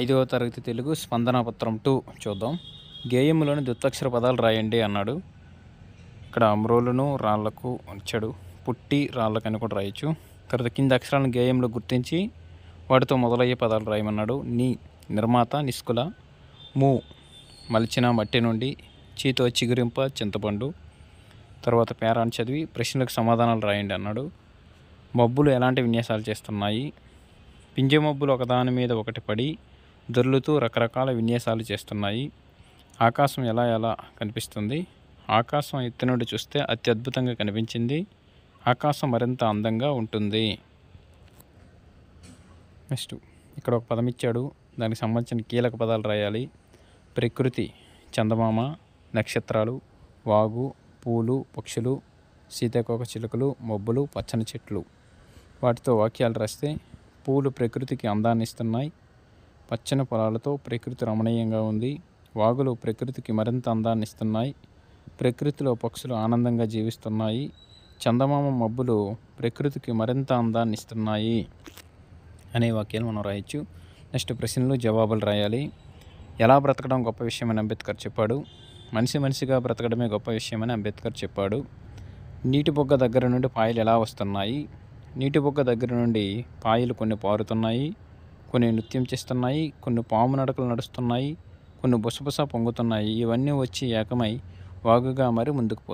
ఐదవ తరగతి తెలుగు స్పందన పత్రం టూ చూద్దాం గేయంలోని దుత్తక్షర పదాలు రాయండి అన్నాడు ఇక్కడ అమ్రోలును రాళ్లకు ఇచ్చాడు పుట్టి రాళ్ళకని కూడా రాయొచ్చు తర్వాత కింద అక్షరాలను గేయంలో గుర్తించి వాటితో మొదలయ్యే పదాలు రాయమన్నాడు నీ నిర్మాత నిస్కుల మూ మలిచిన మట్టి నుండి చీతో చిగురింప చింతపండు తర్వాత పేరాన్ని చదివి ప్రశ్నలకు సమాధానాలు రాయండి అన్నాడు మబ్బులు ఎలాంటి విన్యాసాలు చేస్తున్నాయి పింజమబ్బులు ఒకదాని మీద ఒకటి పడి దొర్లుతూ రకరకాల విన్యాసాలు చేస్తున్నాయి ఆకాశం ఎలా ఎలా కనిపిస్తుంది ఆకాశం ఎత్తు నుండి చూస్తే అత్యద్భుతంగా కనిపించింది ఆకాశం మరింత అందంగా ఉంటుంది నెక్స్ట్ ఇక్కడ ఒక పదం ఇచ్చాడు దానికి సంబంధించిన కీలక పదాలు రాయాలి ప్రకృతి చందమామ నక్షత్రాలు వాగు పూలు పక్షులు సీతాకోక చిలుకలు మబ్బులు పచ్చని చెట్లు వాటితో వాక్యాలు రాస్తే పూలు ప్రకృతికి అందాన్ని ఇస్తున్నాయి పచ్చని పొలాలతో ప్రకృతి రమణీయంగా ఉంది వాగులు ప్రకృతికి మరింత అందాన్ని ఇస్తున్నాయి ప్రకృతిలో పక్షులు ఆనందంగా జీవిస్తున్నాయి చందమామ మబ్బులు ప్రకృతికి మరింత అందాన్ని ఇస్తున్నాయి అనే వాక్యాలు మనం రాయొచ్చు నెక్స్ట్ ప్రశ్నలు జవాబులు రాయాలి ఎలా బ్రతకడం గొప్ప విషయమని అంబేద్కర్ చెప్పాడు మనిషి మనిషిగా బ్రతకడమే గొప్ప విషయమని అంబేద్కర్ చెప్పాడు నీటి బొగ్గ దగ్గర నుండి పాయలు ఎలా వస్తున్నాయి నీటి బొగ్గ దగ్గర నుండి పాయలు కొన్ని పారుతున్నాయి కొన్ని నృత్యం చేస్తున్నాయి కొన్ని పాము నడకలు నడుస్తున్నాయి కొన్ని బుసబుస పొంగుతున్నాయి ఇవన్నీ వచ్చి ఏకమై వాగుగా మారి ముందుకు పోతు